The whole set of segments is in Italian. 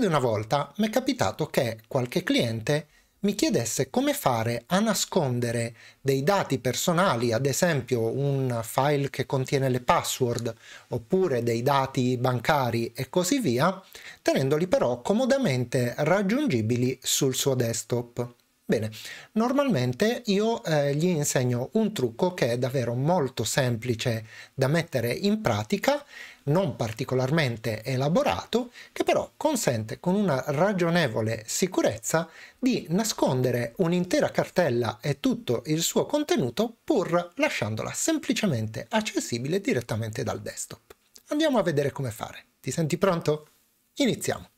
di una volta mi è capitato che qualche cliente mi chiedesse come fare a nascondere dei dati personali, ad esempio un file che contiene le password oppure dei dati bancari e così via, tenendoli però comodamente raggiungibili sul suo desktop. Bene, normalmente io eh, gli insegno un trucco che è davvero molto semplice da mettere in pratica, non particolarmente elaborato, che però consente con una ragionevole sicurezza di nascondere un'intera cartella e tutto il suo contenuto pur lasciandola semplicemente accessibile direttamente dal desktop. Andiamo a vedere come fare. Ti senti pronto? Iniziamo!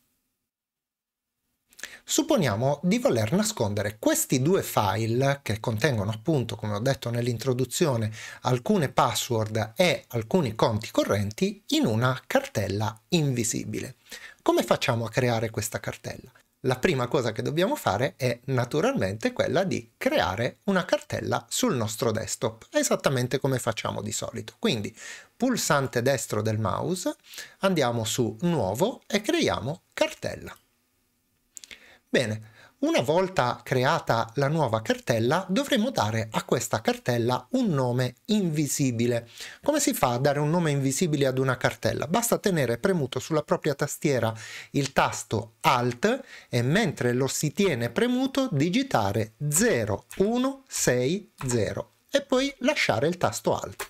Supponiamo di voler nascondere questi due file che contengono appunto, come ho detto nell'introduzione, alcune password e alcuni conti correnti in una cartella invisibile. Come facciamo a creare questa cartella? La prima cosa che dobbiamo fare è naturalmente quella di creare una cartella sul nostro desktop, esattamente come facciamo di solito. Quindi pulsante destro del mouse, andiamo su Nuovo e creiamo cartella. Bene, una volta creata la nuova cartella dovremo dare a questa cartella un nome invisibile. Come si fa a dare un nome invisibile ad una cartella? Basta tenere premuto sulla propria tastiera il tasto Alt e mentre lo si tiene premuto digitare 0160 e poi lasciare il tasto Alt.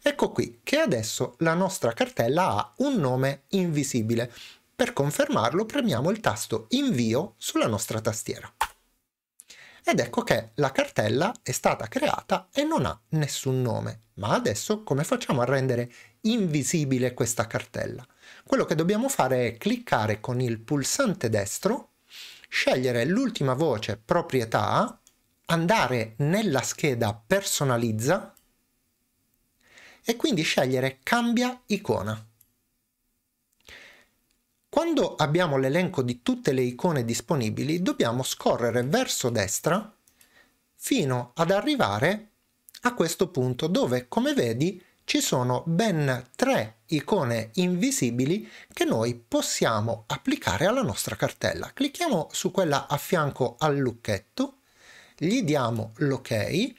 Ecco qui che adesso la nostra cartella ha un nome invisibile. Per confermarlo premiamo il tasto invio sulla nostra tastiera. Ed ecco che la cartella è stata creata e non ha nessun nome. Ma adesso come facciamo a rendere invisibile questa cartella? Quello che dobbiamo fare è cliccare con il pulsante destro, scegliere l'ultima voce proprietà, andare nella scheda personalizza e quindi scegliere cambia icona. Quando abbiamo l'elenco di tutte le icone disponibili, dobbiamo scorrere verso destra fino ad arrivare a questo punto dove, come vedi, ci sono ben tre icone invisibili che noi possiamo applicare alla nostra cartella. Clicchiamo su quella a fianco al lucchetto, gli diamo l'ok,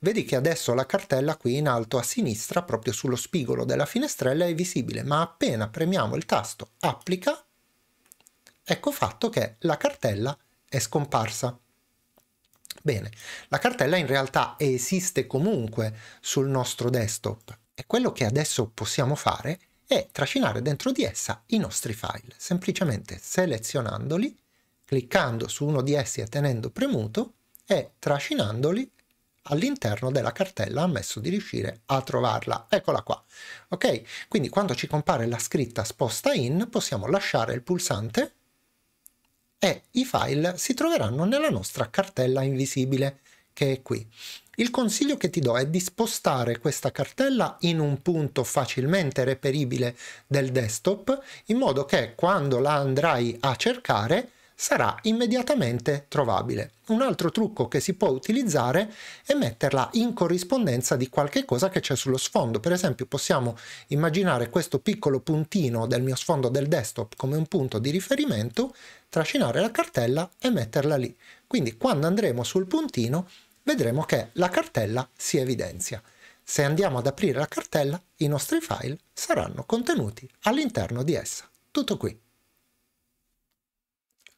vedi che adesso la cartella qui in alto a sinistra, proprio sullo spigolo della finestrella, è visibile, ma appena premiamo il tasto applica, ecco fatto che la cartella è scomparsa. Bene, la cartella in realtà esiste comunque sul nostro desktop e quello che adesso possiamo fare è trascinare dentro di essa i nostri file, semplicemente selezionandoli, cliccando su uno di essi e tenendo premuto e trascinandoli all'interno della cartella ammesso di riuscire a trovarla. Eccola qua. Ok? Quindi quando ci compare la scritta sposta in possiamo lasciare il pulsante e i file si troveranno nella nostra cartella invisibile che è qui. Il consiglio che ti do è di spostare questa cartella in un punto facilmente reperibile del desktop in modo che quando la andrai a cercare sarà immediatamente trovabile. Un altro trucco che si può utilizzare è metterla in corrispondenza di qualche cosa che c'è sullo sfondo. Per esempio possiamo immaginare questo piccolo puntino del mio sfondo del desktop come un punto di riferimento, trascinare la cartella e metterla lì. Quindi quando andremo sul puntino vedremo che la cartella si evidenzia. Se andiamo ad aprire la cartella, i nostri file saranno contenuti all'interno di essa. Tutto qui.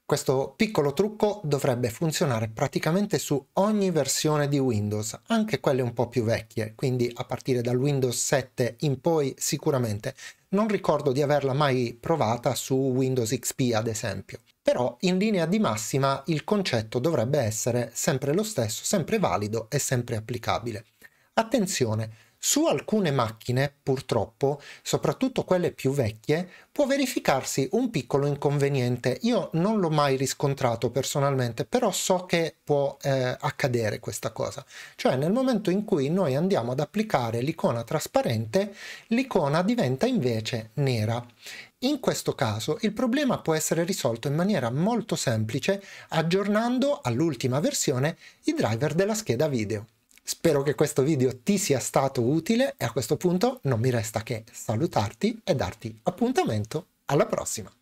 Questo piccolo trucco dovrebbe funzionare praticamente su ogni versione di Windows, anche quelle un po' più vecchie, quindi a partire dal Windows 7 in poi sicuramente. Non ricordo di averla mai provata su Windows XP ad esempio. Però in linea di massima il concetto dovrebbe essere sempre lo stesso, sempre valido e sempre applicabile. Attenzione, su alcune macchine, purtroppo, soprattutto quelle più vecchie, può verificarsi un piccolo inconveniente. Io non l'ho mai riscontrato personalmente, però so che può eh, accadere questa cosa. Cioè nel momento in cui noi andiamo ad applicare l'icona trasparente, l'icona diventa invece nera. In questo caso il problema può essere risolto in maniera molto semplice aggiornando all'ultima versione i driver della scheda video. Spero che questo video ti sia stato utile e a questo punto non mi resta che salutarti e darti appuntamento alla prossima.